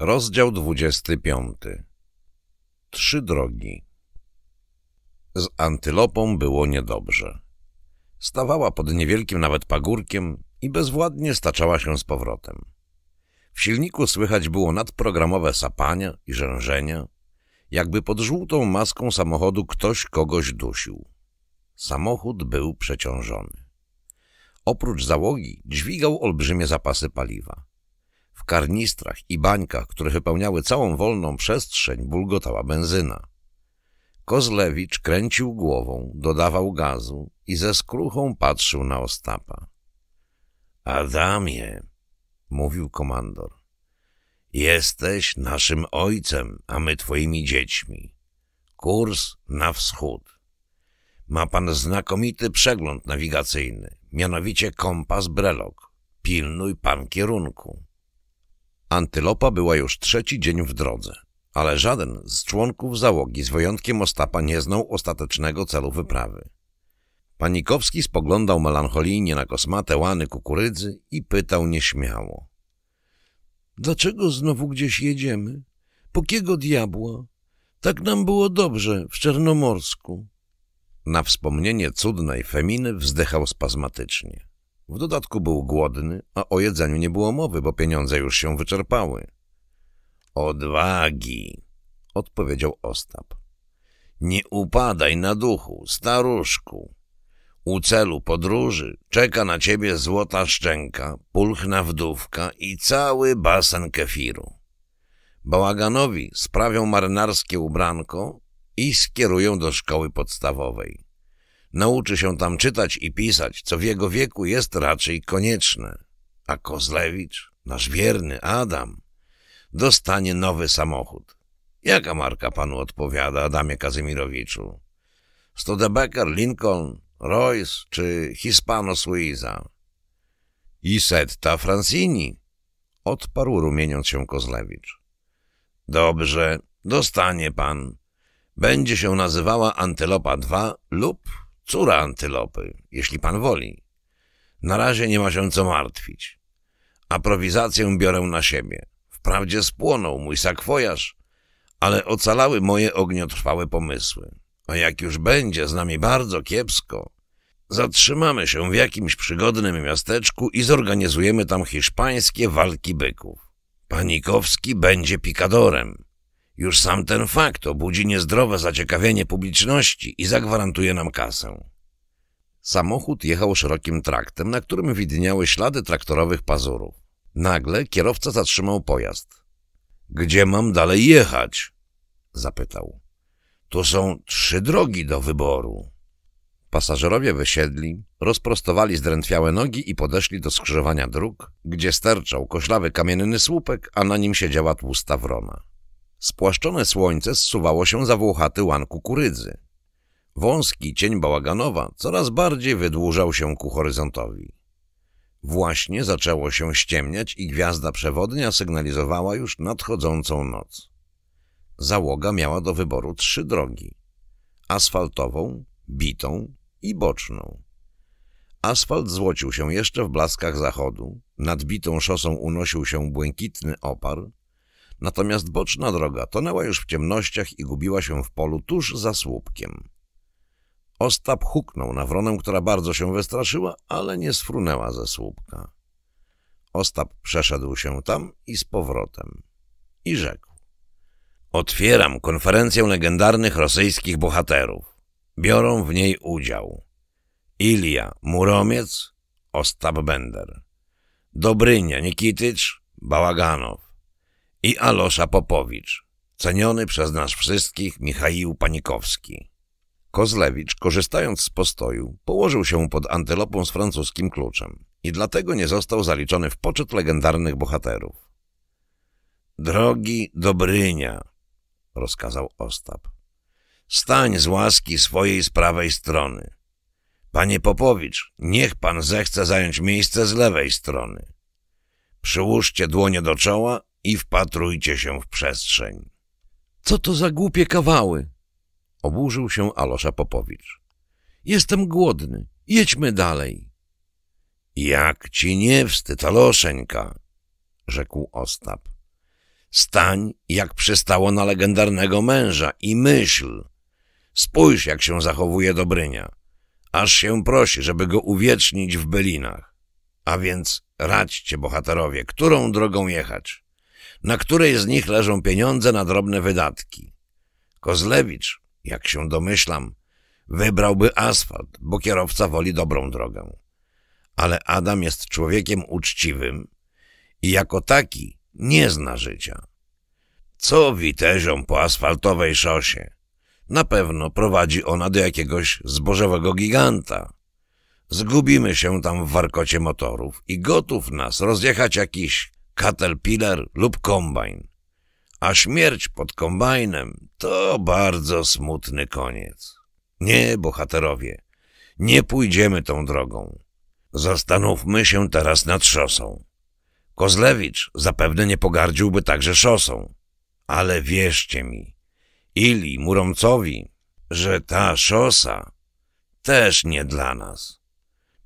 Rozdział 25 Trzy drogi Z antylopą było niedobrze. Stawała pod niewielkim nawet pagórkiem i bezwładnie staczała się z powrotem. W silniku słychać było nadprogramowe sapania i rzężenia, jakby pod żółtą maską samochodu ktoś kogoś dusił. Samochód był przeciążony. Oprócz załogi dźwigał olbrzymie zapasy paliwa karnistrach i bańkach, które wypełniały całą wolną przestrzeń, bulgotała benzyna. Kozlewicz kręcił głową, dodawał gazu i ze skruchą patrzył na Ostapa. — Adamie — mówił komandor — jesteś naszym ojcem, a my twoimi dziećmi. Kurs na wschód. Ma pan znakomity przegląd nawigacyjny, mianowicie kompas Brelok. Pilnuj pan kierunku. Antylopa była już trzeci dzień w drodze, ale żaden z członków załogi z wyjątkiem Ostapa nie znał ostatecznego celu wyprawy. Panikowski spoglądał melancholijnie na kosmate łany kukurydzy i pytał nieśmiało. Dlaczego znowu gdzieś jedziemy? Po kiego diabła? Tak nam było dobrze w Czernomorsku. Na wspomnienie cudnej Feminy wzdychał spazmatycznie. W dodatku był głodny, a o jedzeniu nie było mowy, bo pieniądze już się wyczerpały. Odwagi, odpowiedział Ostap. Nie upadaj na duchu, staruszku. U celu podróży czeka na ciebie złota szczęka, pulchna wdówka i cały basen kefiru. Bałaganowi sprawią marynarskie ubranko i skierują do szkoły podstawowej. Nauczy się tam czytać i pisać, co w jego wieku jest raczej konieczne. A Kozlewicz, nasz wierny Adam, dostanie nowy samochód. Jaka marka panu odpowiada, Adamie Kazimierowiczu? Studebaker, Lincoln, Royce czy Hispano Suiza? I Setta Francini, odparł rumieniąc się Kozlewicz. Dobrze, dostanie pan. Będzie się nazywała Antylopa 2 lub córa antylopy, jeśli pan woli. Na razie nie ma się co martwić. Aprowizację biorę na siebie. Wprawdzie spłonął mój sakwojarz, ale ocalały moje ogniotrwałe pomysły. A jak już będzie z nami bardzo kiepsko, zatrzymamy się w jakimś przygodnym miasteczku i zorganizujemy tam hiszpańskie walki byków. Panikowski będzie pikadorem. Już sam ten fakt obudzi niezdrowe zaciekawienie publiczności i zagwarantuje nam kasę. Samochód jechał szerokim traktem, na którym widniały ślady traktorowych pazurów. Nagle kierowca zatrzymał pojazd. — Gdzie mam dalej jechać? — zapytał. — Tu są trzy drogi do wyboru. Pasażerowie wysiedli, rozprostowali zdrętwiałe nogi i podeszli do skrzyżowania dróg, gdzie sterczał koślawy kamienny słupek, a na nim siedziała tłusta wrona. Spłaszczone słońce zsuwało się za włochaty łan kukurydzy. Wąski cień bałaganowa coraz bardziej wydłużał się ku horyzontowi. Właśnie zaczęło się ściemniać i gwiazda przewodnia sygnalizowała już nadchodzącą noc. Załoga miała do wyboru trzy drogi. Asfaltową, bitą i boczną. Asfalt złocił się jeszcze w blaskach zachodu, nad bitą szosą unosił się błękitny opar, Natomiast boczna droga tonęła już w ciemnościach i gubiła się w polu tuż za słupkiem. Ostap huknął na wronę, która bardzo się wystraszyła, ale nie sfrunęła ze słupka. Ostap przeszedł się tam i z powrotem. I rzekł. Otwieram konferencję legendarnych rosyjskich bohaterów. Biorą w niej udział Ilia Muromiec, Ostap Bender, Dobrynia Nikitycz, Bałaganow, i Alosza Popowicz, ceniony przez nas wszystkich Michaił Panikowski. Kozlewicz, korzystając z postoju, położył się pod antylopą z francuskim kluczem i dlatego nie został zaliczony w poczet legendarnych bohaterów. Drogi Dobrynia, rozkazał Ostap, stań z łaski swojej z prawej strony. Panie Popowicz, niech pan zechce zająć miejsce z lewej strony. Przyłóżcie dłonie do czoła i wpatrujcie się w przestrzeń. Co to za głupie kawały? Oburzył się Alosza Popowicz. Jestem głodny. Jedźmy dalej. Jak ci nie wstyd, Aloszeńka, rzekł Ostap. Stań, jak przystało na legendarnego męża i myśl. Spójrz, jak się zachowuje Dobrynia. Aż się prosi, żeby go uwiecznić w Bylinach. A więc radźcie, bohaterowie, którą drogą jechać na której z nich leżą pieniądze na drobne wydatki. Kozlewicz, jak się domyślam, wybrałby asfalt, bo kierowca woli dobrą drogę. Ale Adam jest człowiekiem uczciwym i jako taki nie zna życia. Co witezią po asfaltowej szosie? Na pewno prowadzi ona do jakiegoś zbożowego giganta. Zgubimy się tam w warkocie motorów i gotów nas rozjechać jakiś caterpillar lub kombajn. A śmierć pod kombajnem to bardzo smutny koniec. Nie, bohaterowie, nie pójdziemy tą drogą. Zastanówmy się teraz nad szosą. Kozlewicz zapewne nie pogardziłby także szosą. Ale wierzcie mi, Ili Muromcowi, że ta szosa też nie dla nas.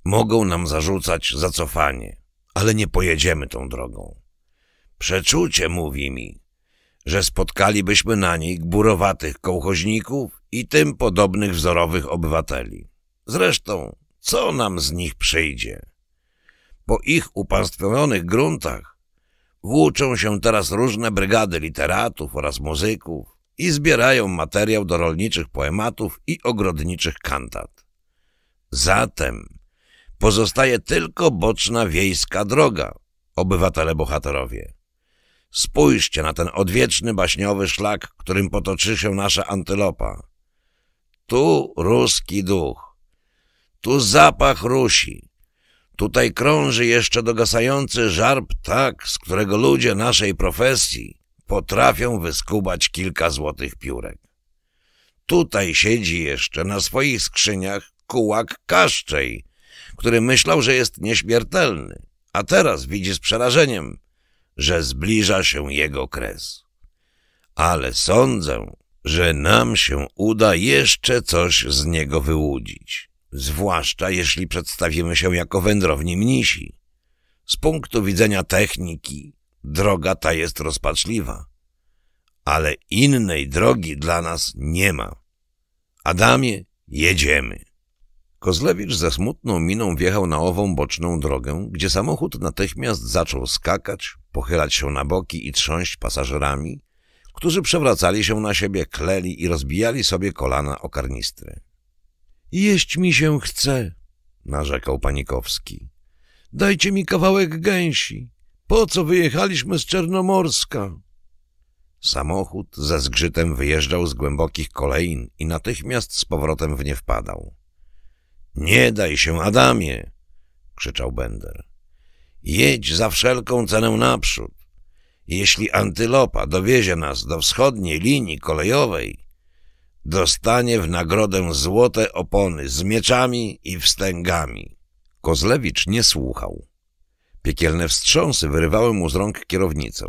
Mogą nam zarzucać zacofanie, ale nie pojedziemy tą drogą. Przeczucie mówi mi, że spotkalibyśmy na niej burowatych kołchoźników i tym podobnych wzorowych obywateli. Zresztą, co nam z nich przyjdzie? Po ich upaństwowionych gruntach włóczą się teraz różne brygady literatów oraz muzyków i zbierają materiał do rolniczych poematów i ogrodniczych kantat. Zatem pozostaje tylko boczna wiejska droga, obywatele bohaterowie. Spójrzcie na ten odwieczny baśniowy szlak, którym potoczy się nasza antylopa. Tu ruski duch. Tu zapach Rusi. Tutaj krąży jeszcze dogasający żar ptak, z którego ludzie naszej profesji potrafią wyskubać kilka złotych piórek. Tutaj siedzi jeszcze na swoich skrzyniach kułak kaszczej, który myślał, że jest nieśmiertelny, a teraz widzi z przerażeniem – że zbliża się jego kres. Ale sądzę, że nam się uda jeszcze coś z niego wyłudzić, zwłaszcza jeśli przedstawimy się jako wędrowni mnisi. Z punktu widzenia techniki droga ta jest rozpaczliwa, ale innej drogi dla nas nie ma. Adamie, jedziemy. Kozlewicz ze smutną miną wjechał na ową boczną drogę, gdzie samochód natychmiast zaczął skakać, pochylać się na boki i trząść pasażerami, którzy przewracali się na siebie, kleli i rozbijali sobie kolana o karnistry. Jeść mi się chce, narzekał Panikowski. Dajcie mi kawałek gęsi. Po co wyjechaliśmy z Czernomorska? Samochód ze zgrzytem wyjeżdżał z głębokich kolein i natychmiast z powrotem w nie wpadał. Nie daj się, Adamie! krzyczał Bender. Jedź za wszelką cenę naprzód. Jeśli antylopa dowiezie nas do wschodniej linii kolejowej, dostanie w nagrodę złote opony z mieczami i wstęgami. Kozlewicz nie słuchał. Piekielne wstrząsy wyrywały mu z rąk kierownicę.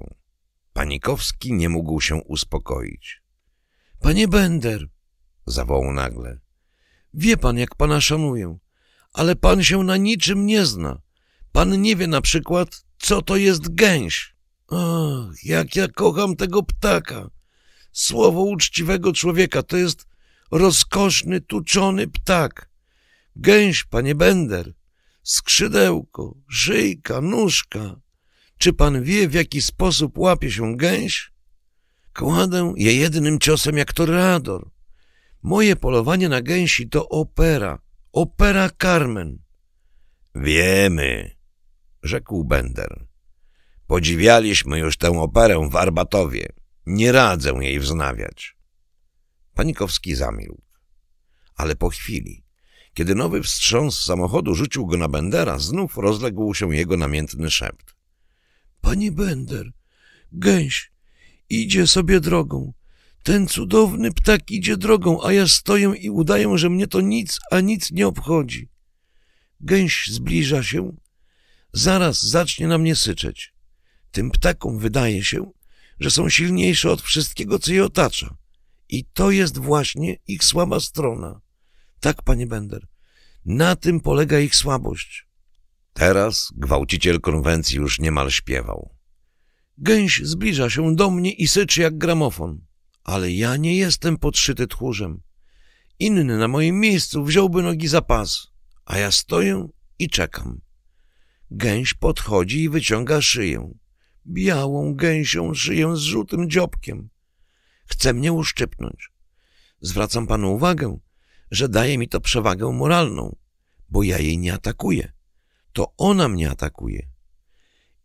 Panikowski nie mógł się uspokoić. — Panie Bender! — zawołał nagle. Wie pan, jak pana szanuję, ale pan się na niczym nie zna. Pan nie wie na przykład, co to jest gęś. Ach, jak ja kocham tego ptaka. Słowo uczciwego człowieka to jest rozkoszny, tuczony ptak. Gęś, panie Bender, skrzydełko, szyjka, nóżka. Czy pan wie, w jaki sposób łapie się gęś? Kładę je jednym ciosem jak torador. Moje polowanie na gęsi to opera, opera Carmen. Wiemy, rzekł Bender. Podziwialiśmy już tę operę w Arbatowie. Nie radzę jej wznawiać. Panikowski zamilkł. Ale po chwili, kiedy nowy wstrząs samochodu rzucił go na Bendera, znów rozległ się jego namiętny szept. Panie Bender, gęś, idzie sobie drogą. Ten cudowny ptak idzie drogą, a ja stoję i udaję, że mnie to nic, a nic nie obchodzi. Gęś zbliża się, zaraz zacznie na mnie syczeć. Tym ptakom wydaje się, że są silniejsze od wszystkiego, co je otacza. I to jest właśnie ich słaba strona. Tak, panie Bender, na tym polega ich słabość. Teraz gwałciciel konwencji już niemal śpiewał. Gęś zbliża się do mnie i syczy jak gramofon. Ale ja nie jestem podszyty tchórzem. Inny na moim miejscu wziąłby nogi za pas, a ja stoję i czekam. Gęś podchodzi i wyciąga szyję. Białą gęsią szyję z żółtym dziobkiem. Chce mnie uszczypnąć. Zwracam panu uwagę, że daje mi to przewagę moralną, bo ja jej nie atakuję. To ona mnie atakuje.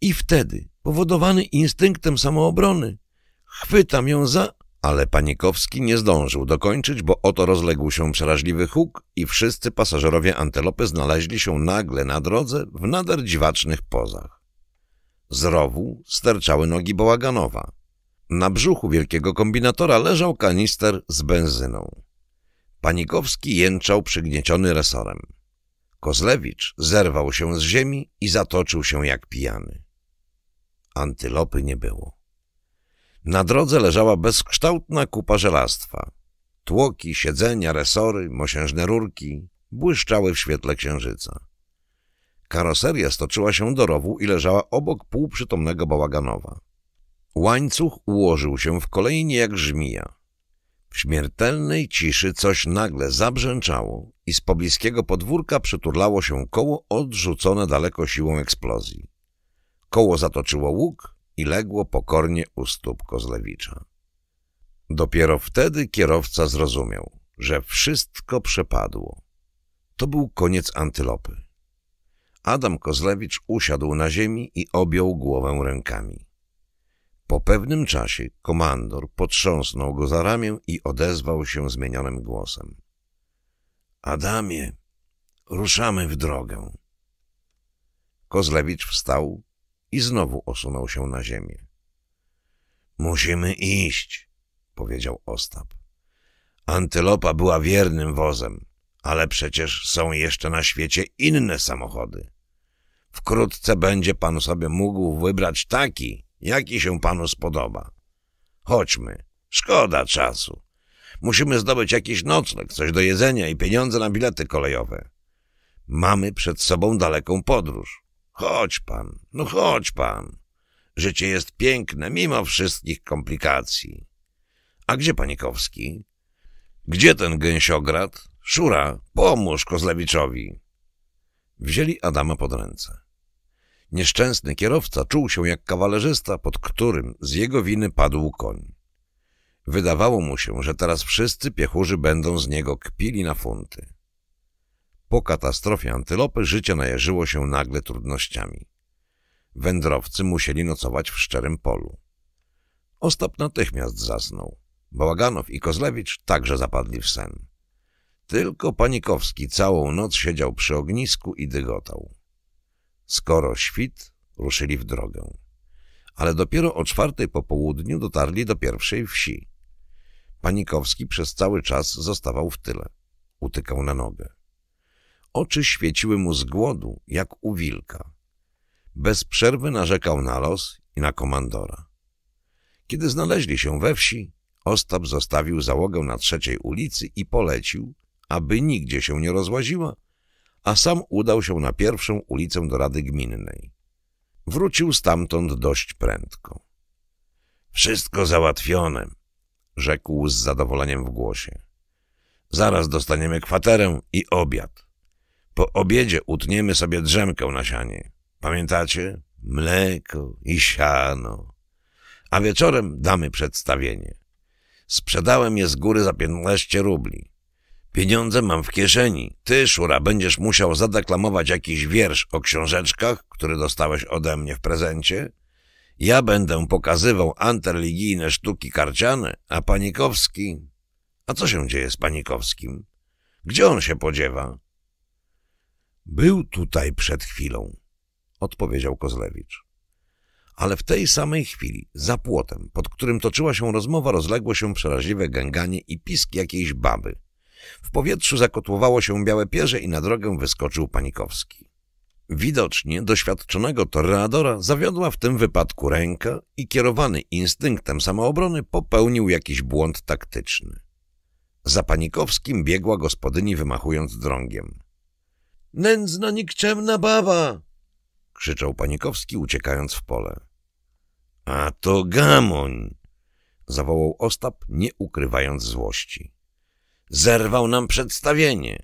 I wtedy, powodowany instynktem samoobrony, chwytam ją za ale Panikowski nie zdążył dokończyć, bo oto rozległ się przeraźliwy huk i wszyscy pasażerowie antelopy znaleźli się nagle na drodze w nader dziwacznych pozach. Z rowu sterczały nogi bałaganowa. Na brzuchu wielkiego kombinatora leżał kanister z benzyną. Panikowski jęczał przygnieciony resorem. Kozlewicz zerwał się z ziemi i zatoczył się jak pijany. Antylopy nie było. Na drodze leżała bezkształtna kupa żelastwa. Tłoki, siedzenia, resory, mosiężne rurki błyszczały w świetle księżyca. Karoseria stoczyła się do rowu i leżała obok półprzytomnego bałaganowa. Łańcuch ułożył się w kolejnie jak żmija. W śmiertelnej ciszy coś nagle zabrzęczało i z pobliskiego podwórka przyturlało się koło odrzucone daleko siłą eksplozji. Koło zatoczyło łuk i legło pokornie u stóp Kozlewicza. Dopiero wtedy kierowca zrozumiał, że wszystko przepadło. To był koniec antylopy. Adam Kozlewicz usiadł na ziemi i objął głowę rękami. Po pewnym czasie komandor potrząsnął go za ramię i odezwał się zmienionym głosem. Adamie, ruszamy w drogę. Kozlewicz wstał, i znowu osunął się na ziemię. Musimy iść, powiedział Ostap. Antylopa była wiernym wozem, ale przecież są jeszcze na świecie inne samochody. Wkrótce będzie pan sobie mógł wybrać taki, jaki się panu spodoba. Chodźmy, szkoda czasu. Musimy zdobyć jakiś nocleg, coś do jedzenia i pieniądze na bilety kolejowe. Mamy przed sobą daleką podróż. Chodź pan, no chodź pan. Życie jest piękne, mimo wszystkich komplikacji. A gdzie Panikowski? Gdzie ten gęsiograd? Szura, pomóż Kozlewiczowi. Wzięli Adama pod ręce. Nieszczęsny kierowca czuł się jak kawalerzysta, pod którym z jego winy padł koń. Wydawało mu się, że teraz wszyscy piechurzy będą z niego kpili na funty. Po katastrofie antylopy życie najeżyło się nagle trudnościami. Wędrowcy musieli nocować w szczerym polu. Ostap natychmiast zasnął. Bałaganow i Kozlewicz także zapadli w sen. Tylko Panikowski całą noc siedział przy ognisku i dygotał. Skoro świt, ruszyli w drogę. Ale dopiero o czwartej po południu dotarli do pierwszej wsi. Panikowski przez cały czas zostawał w tyle. Utykał na nogę. Oczy świeciły mu z głodu, jak u wilka. Bez przerwy narzekał na los i na komandora. Kiedy znaleźli się we wsi, Ostap zostawił załogę na trzeciej ulicy i polecił, aby nigdzie się nie rozłaziła, a sam udał się na pierwszą ulicę do Rady Gminnej. Wrócił stamtąd dość prędko. Wszystko załatwione, rzekł z zadowoleniem w głosie. Zaraz dostaniemy kwaterę i obiad. Po obiedzie utniemy sobie drzemkę na sianie. Pamiętacie? Mleko i siano. A wieczorem damy przedstawienie. Sprzedałem je z góry za 15 rubli. Pieniądze mam w kieszeni. Ty, Szura, będziesz musiał zadeklamować jakiś wiersz o książeczkach, który dostałeś ode mnie w prezencie. Ja będę pokazywał antyreligijne sztuki karciane, a Panikowski... A co się dzieje z Panikowskim? Gdzie on się podziewa? Był tutaj przed chwilą, odpowiedział Kozlewicz. Ale w tej samej chwili, za płotem, pod którym toczyła się rozmowa, rozległo się przeraźliwe gęganie i pisk jakiejś baby. W powietrzu zakotłowało się białe pierze i na drogę wyskoczył Panikowski. Widocznie doświadczonego torreadora zawiodła w tym wypadku ręka i kierowany instynktem samoobrony popełnił jakiś błąd taktyczny. Za Panikowskim biegła gospodyni wymachując drągiem. Nędzna, nikczemna baba! krzyczał Panikowski, uciekając w pole. A to gamoń! zawołał Ostap, nie ukrywając złości. Zerwał nam przedstawienie.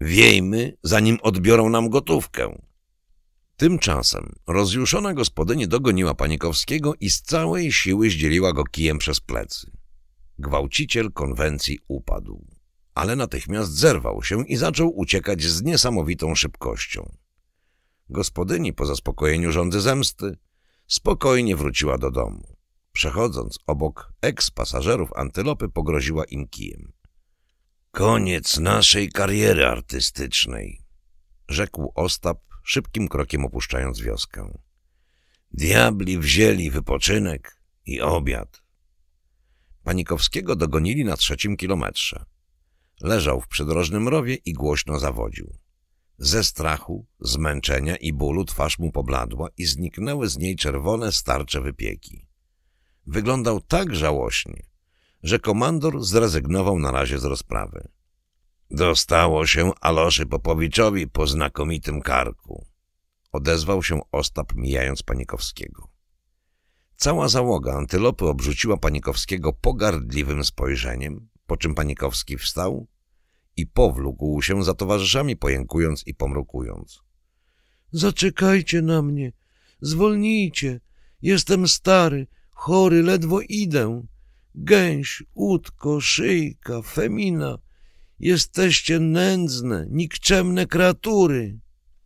Wiejmy, zanim odbiorą nam gotówkę. Tymczasem rozjuszona gospodyni dogoniła Panikowskiego i z całej siły zdzieliła go kijem przez plecy. Gwałciciel konwencji upadł ale natychmiast zerwał się i zaczął uciekać z niesamowitą szybkością. Gospodyni po zaspokojeniu rządy zemsty spokojnie wróciła do domu. Przechodząc obok eks-pasażerów antylopy pogroziła im kijem. Koniec naszej kariery artystycznej, rzekł Ostap, szybkim krokiem opuszczając wioskę. Diabli wzięli wypoczynek i obiad. Panikowskiego dogonili na trzecim kilometrze. Leżał w przydrożnym rowie i głośno zawodził. Ze strachu, zmęczenia i bólu twarz mu pobladła i zniknęły z niej czerwone starcze wypieki. Wyglądał tak żałośnie, że komandor zrezygnował na razie z rozprawy. Dostało się Aloszy Popowiczowi po znakomitym karku. Odezwał się Ostap, mijając Panikowskiego. Cała załoga antylopy obrzuciła Panikowskiego pogardliwym spojrzeniem, po czym Panikowski wstał i powlókł się za towarzyszami, pojękując i pomrukując. — Zaczekajcie na mnie, zwolnijcie, jestem stary, chory, ledwo idę. Gęś, łódko, szyjka, femina, jesteście nędzne, nikczemne kreatury.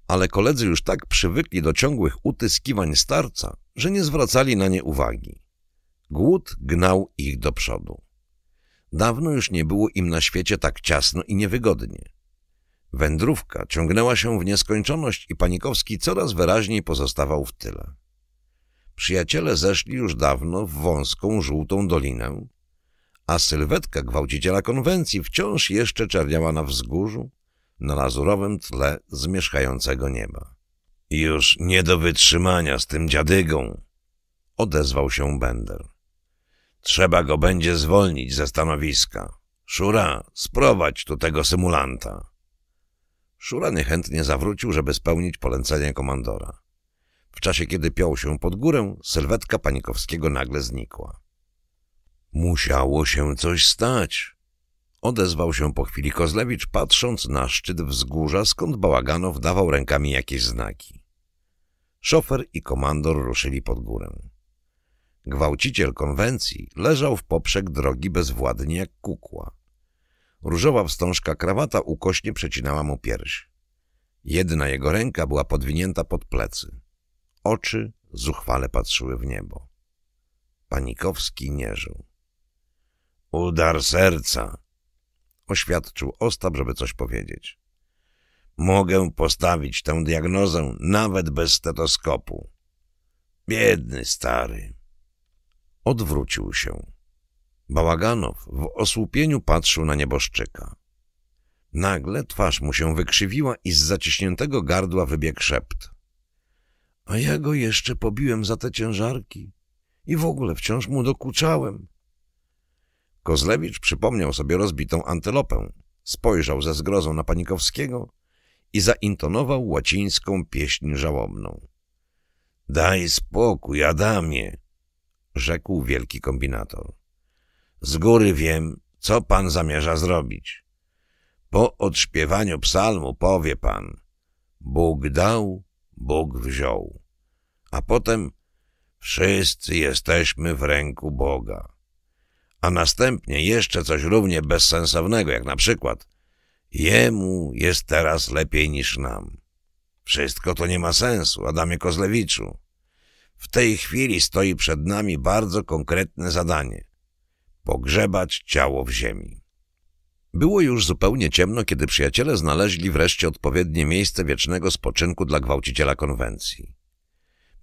Ale koledzy już tak przywykli do ciągłych utyskiwań starca, że nie zwracali na nie uwagi. Głód gnał ich do przodu. Dawno już nie było im na świecie tak ciasno i niewygodnie. Wędrówka ciągnęła się w nieskończoność i Panikowski coraz wyraźniej pozostawał w tyle. Przyjaciele zeszli już dawno w wąską, żółtą dolinę, a sylwetka gwałciciela konwencji wciąż jeszcze czerniała na wzgórzu, na lazurowym tle zmierzchającego nieba. Już nie do wytrzymania z tym dziadygą, odezwał się Bender. Trzeba go będzie zwolnić ze stanowiska. Szura, sprowadź tu tego symulanta. Szura niechętnie zawrócił, żeby spełnić polecenie komandora. W czasie, kiedy piął się pod górę, sylwetka Panikowskiego nagle znikła. Musiało się coś stać. Odezwał się po chwili Kozlewicz, patrząc na szczyt wzgórza, skąd Bałaganow dawał rękami jakieś znaki. Szofer i komandor ruszyli pod górę. Gwałciciel konwencji leżał w poprzek drogi bezwładnie jak kukła. Różowa wstążka krawata ukośnie przecinała mu pierś. Jedna jego ręka była podwinięta pod plecy. Oczy zuchwale patrzyły w niebo. Panikowski nie żył. Udar serca, oświadczył Ostap, żeby coś powiedzieć. Mogę postawić tę diagnozę nawet bez stetoskopu. Biedny stary. Odwrócił się. Bałaganow w osłupieniu patrzył na nieboszczyka. Nagle twarz mu się wykrzywiła i z zaciśniętego gardła wybiegł szept. A ja go jeszcze pobiłem za te ciężarki i w ogóle wciąż mu dokuczałem. Kozlewicz przypomniał sobie rozbitą antylopę, spojrzał ze zgrozą na Panikowskiego i zaintonował łacińską pieśń żałobną. — Daj spokój, Adamie! rzekł wielki kombinator. Z góry wiem, co pan zamierza zrobić. Po odśpiewaniu psalmu powie pan, Bóg dał, Bóg wziął. A potem wszyscy jesteśmy w ręku Boga. A następnie jeszcze coś równie bezsensownego, jak na przykład Jemu jest teraz lepiej niż nam. Wszystko to nie ma sensu, Adamie Kozlewiczu. W tej chwili stoi przed nami bardzo konkretne zadanie – pogrzebać ciało w ziemi. Było już zupełnie ciemno, kiedy przyjaciele znaleźli wreszcie odpowiednie miejsce wiecznego spoczynku dla gwałciciela konwencji.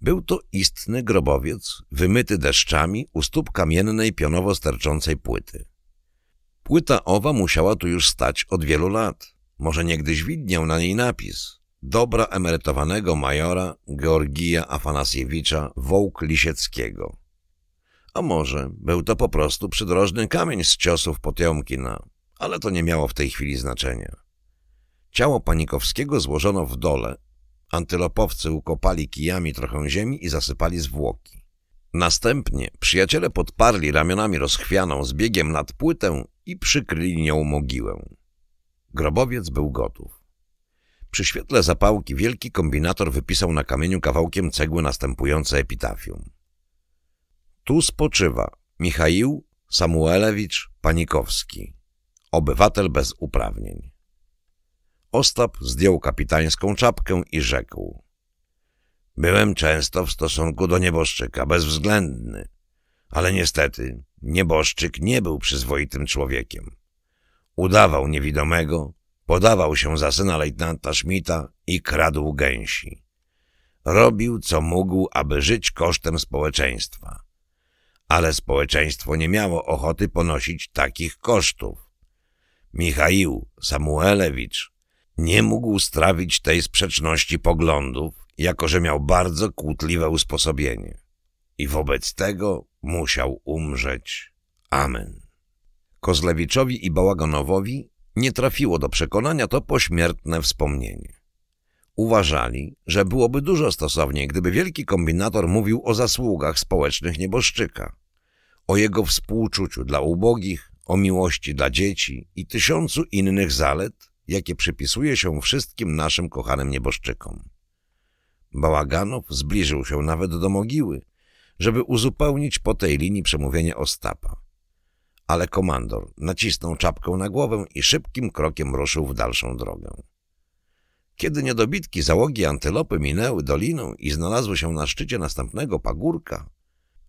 Był to istny grobowiec, wymyty deszczami u stóp kamiennej pionowo sterczącej płyty. Płyta owa musiała tu już stać od wielu lat. Może niegdyś widniał na niej napis – dobra emerytowanego majora Georgija Afanasiewicza Wołk-Lisieckiego. A może był to po prostu przydrożny kamień z ciosów Potiomkina, ale to nie miało w tej chwili znaczenia. Ciało Panikowskiego złożono w dole, antylopowcy ukopali kijami trochę ziemi i zasypali zwłoki. Następnie przyjaciele podparli ramionami rozchwianą z biegiem nad płytę i przykryli nią mogiłę. Grobowiec był gotów. Przy świetle zapałki wielki kombinator wypisał na kamieniu kawałkiem cegły następujące epitafium. Tu spoczywa Michał Samuelewicz Panikowski, obywatel bez uprawnień. Ostap zdjął kapitańską czapkę i rzekł. Byłem często w stosunku do nieboszczyka bezwzględny, ale niestety nieboszczyk nie był przyzwoitym człowiekiem. Udawał niewidomego, Podawał się za syna lejtnanta Schmidta i kradł gęsi. Robił, co mógł, aby żyć kosztem społeczeństwa. Ale społeczeństwo nie miało ochoty ponosić takich kosztów. Michał Samuelewicz nie mógł strawić tej sprzeczności poglądów, jako że miał bardzo kłótliwe usposobienie. I wobec tego musiał umrzeć. Amen. Kozlewiczowi i Bałaganowowi nie trafiło do przekonania to pośmiertne wspomnienie. Uważali, że byłoby dużo stosowniej, gdyby wielki kombinator mówił o zasługach społecznych nieboszczyka, o jego współczuciu dla ubogich, o miłości dla dzieci i tysiącu innych zalet, jakie przypisuje się wszystkim naszym kochanym nieboszczykom. Bałaganow zbliżył się nawet do mogiły, żeby uzupełnić po tej linii przemówienie Ostapa ale komandor nacisnął czapkę na głowę i szybkim krokiem ruszył w dalszą drogę. Kiedy niedobitki załogi antylopy minęły doliną i znalazły się na szczycie następnego pagórka,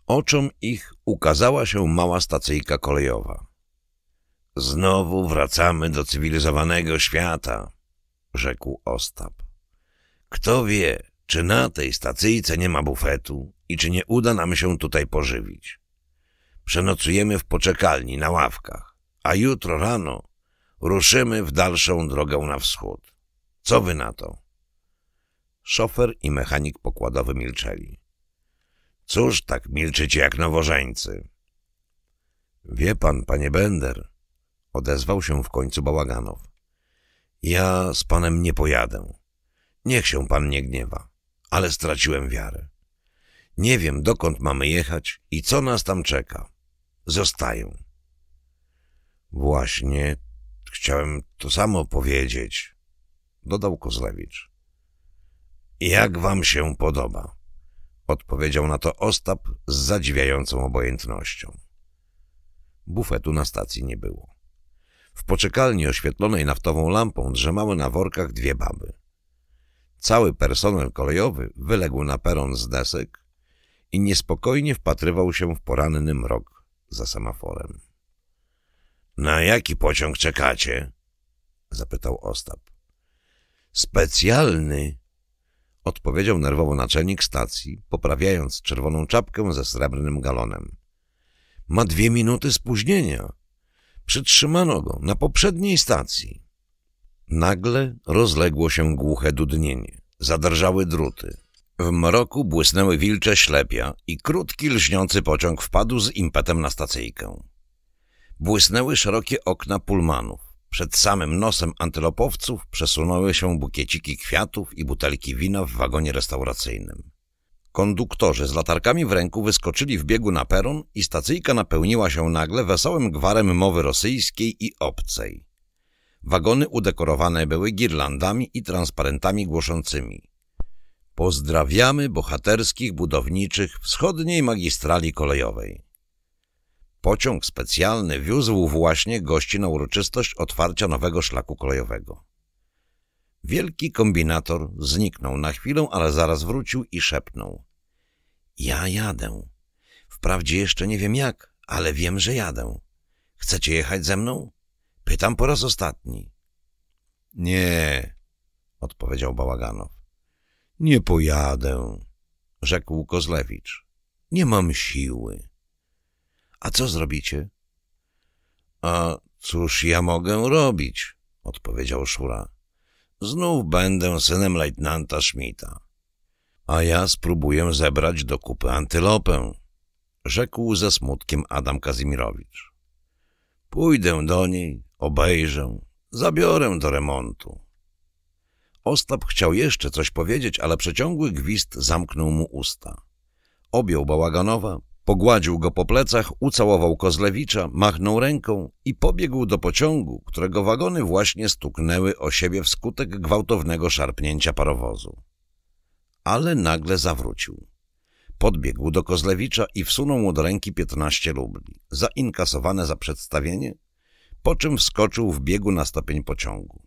oczom ich ukazała się mała stacyjka kolejowa. Znowu wracamy do cywilizowanego świata, rzekł Ostap. Kto wie, czy na tej stacyjce nie ma bufetu i czy nie uda nam się tutaj pożywić. Przenocujemy w poczekalni na ławkach, a jutro rano ruszymy w dalszą drogę na wschód. Co wy na to? Szofer i mechanik pokładowy milczeli. Cóż tak milczycie jak nowożeńcy? Wie pan, panie Bender, odezwał się w końcu Bałaganow. Ja z panem nie pojadę. Niech się pan nie gniewa, ale straciłem wiarę. Nie wiem, dokąd mamy jechać i co nas tam czeka zostają. Właśnie chciałem to samo powiedzieć, dodał Kozlewicz. Jak wam się podoba? Odpowiedział na to Ostap z zadziwiającą obojętnością. Bufetu na stacji nie było. W poczekalni oświetlonej naftową lampą drzemały na workach dwie baby. Cały personel kolejowy wyległ na peron z desek i niespokojnie wpatrywał się w poranny mrok za semaforem. Na jaki pociąg czekacie? zapytał Ostap. Specjalny, odpowiedział nerwowo naczelnik stacji, poprawiając czerwoną czapkę ze srebrnym galonem. Ma dwie minuty spóźnienia. Przytrzymano go na poprzedniej stacji. Nagle rozległo się głuche dudnienie. Zadrżały druty. W mroku błysnęły wilcze ślepia i krótki, lśniący pociąg wpadł z impetem na stacyjkę. Błysnęły szerokie okna pulmanów. Przed samym nosem antylopowców przesunęły się bukieciki kwiatów i butelki wina w wagonie restauracyjnym. Konduktorzy z latarkami w ręku wyskoczyli w biegu na peron i stacyjka napełniła się nagle wesołym gwarem mowy rosyjskiej i obcej. Wagony udekorowane były girlandami i transparentami głoszącymi – Pozdrawiamy bohaterskich budowniczych wschodniej magistrali kolejowej. Pociąg specjalny wiózł właśnie gości na uroczystość otwarcia nowego szlaku kolejowego. Wielki kombinator zniknął na chwilę, ale zaraz wrócił i szepnął. Ja jadę. Wprawdzie jeszcze nie wiem jak, ale wiem, że jadę. Chcecie jechać ze mną? Pytam po raz ostatni. Nie, odpowiedział Bałaganow. Nie pojadę, rzekł Kozlewicz. Nie mam siły. A co zrobicie? A cóż ja mogę robić? odpowiedział Szura. Znów będę synem lejtnanta Schmidta. A ja spróbuję zebrać do kupy antylopę, rzekł ze smutkiem Adam Kazimierowicz. Pójdę do niej, obejrzę, zabiorę do remontu. Ostap chciał jeszcze coś powiedzieć, ale przeciągły gwizd zamknął mu usta. Objął Bałaganowa, pogładził go po plecach, ucałował Kozlewicza, machnął ręką i pobiegł do pociągu, którego wagony właśnie stuknęły o siebie wskutek gwałtownego szarpnięcia parowozu. Ale nagle zawrócił. Podbiegł do Kozlewicza i wsunął mu do ręki 15 rubli, zainkasowane za przedstawienie, po czym wskoczył w biegu na stopień pociągu.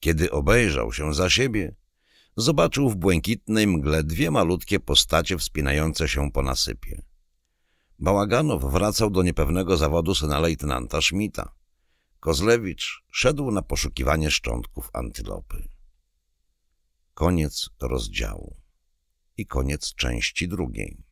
Kiedy obejrzał się za siebie, zobaczył w błękitnej mgle dwie malutkie postacie wspinające się po nasypie. Bałaganow wracał do niepewnego zawodu syna lejtnanta Schmidta. Kozlewicz szedł na poszukiwanie szczątków antylopy. Koniec rozdziału i koniec części drugiej.